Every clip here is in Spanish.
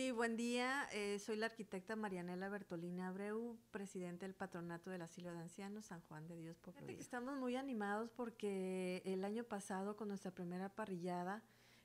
Sí, buen día. Eh, soy la arquitecta Marianela Bertolina Abreu, presidente del Patronato del Asilo de Ancianos San Juan de Dios Estamos muy animados porque el año pasado con nuestra primera parrillada,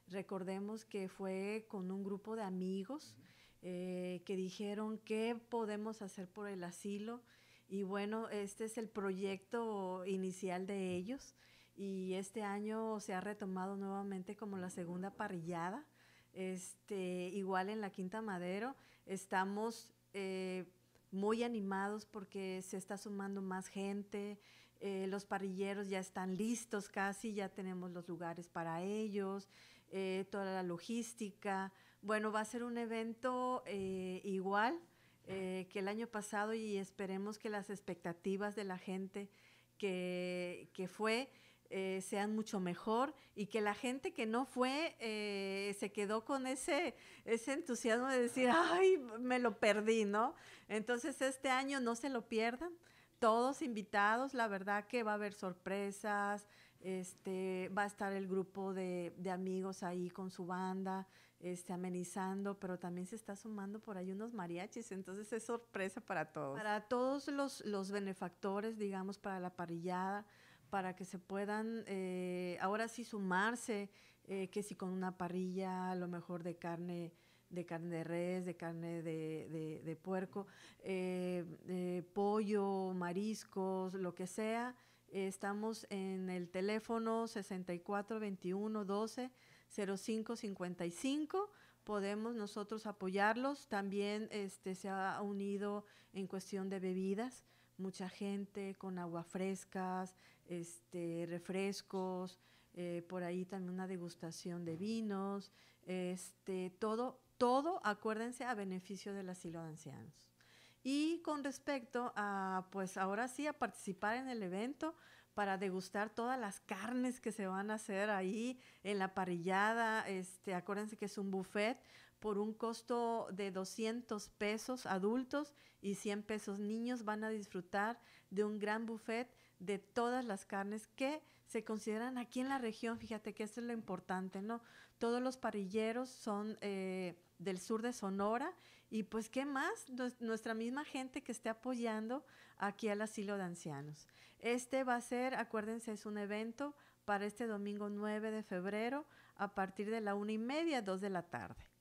recordemos que fue con un grupo de amigos eh, que dijeron qué podemos hacer por el asilo. Y bueno, este es el proyecto inicial de ellos y este año se ha retomado nuevamente como la segunda parrillada este, igual en la Quinta Madero estamos eh, muy animados porque se está sumando más gente, eh, los parrilleros ya están listos casi, ya tenemos los lugares para ellos, eh, toda la logística. Bueno, va a ser un evento igual que el año pasado y esperemos que las expectativas de la gente que, que fue eh, sean mucho mejor y que la gente que no fue eh, se quedó con ese, ese entusiasmo de decir, ay, me lo perdí, ¿no? Entonces este año no se lo pierdan, todos invitados, la verdad que va a haber sorpresas, este, va a estar el grupo de, amigos ahí con su banda, este, amenizando, pero también se está sumando por ahí unos mariachis, entonces es sorpresa para todos. Para todos los, los benefactores, digamos, para la parrillada, para que se puedan eh, ahora sí sumarse, eh, que si con una parrilla, a lo mejor de carne de carne de res, de carne de, de, puerco, eh, pollo, mariscos, lo que sea. estamos en el teléfono 64 21 12 05 55 podemos nosotros apoyarlos. También este, se ha unido en cuestión de bebidas mucha gente con agua frescas, este, refrescos, eh, por ahí también una degustación de vinos, este, todo, todo, acuérdense, a beneficio del asilo de ancianos. Y con respecto a, pues ahora sí, a participar en el evento para degustar todas las carnes que se van a hacer ahí en la parrillada, este, acuérdense que es un buffet, por un costo de 200 pesos adultos y 100 pesos niños van a disfrutar de un gran buffet de todas las carnes que se consideran aquí en la región. Fíjate que esto es lo importante, ¿no? Todos los parilleros son eh, del sur de Sonora y pues qué más, nuestra misma gente que esté apoyando aquí al asilo de ancianos. Este va a ser, acuérdense, es un evento para este domingo 9 de febrero a partir de la una y media, dos de la tarde.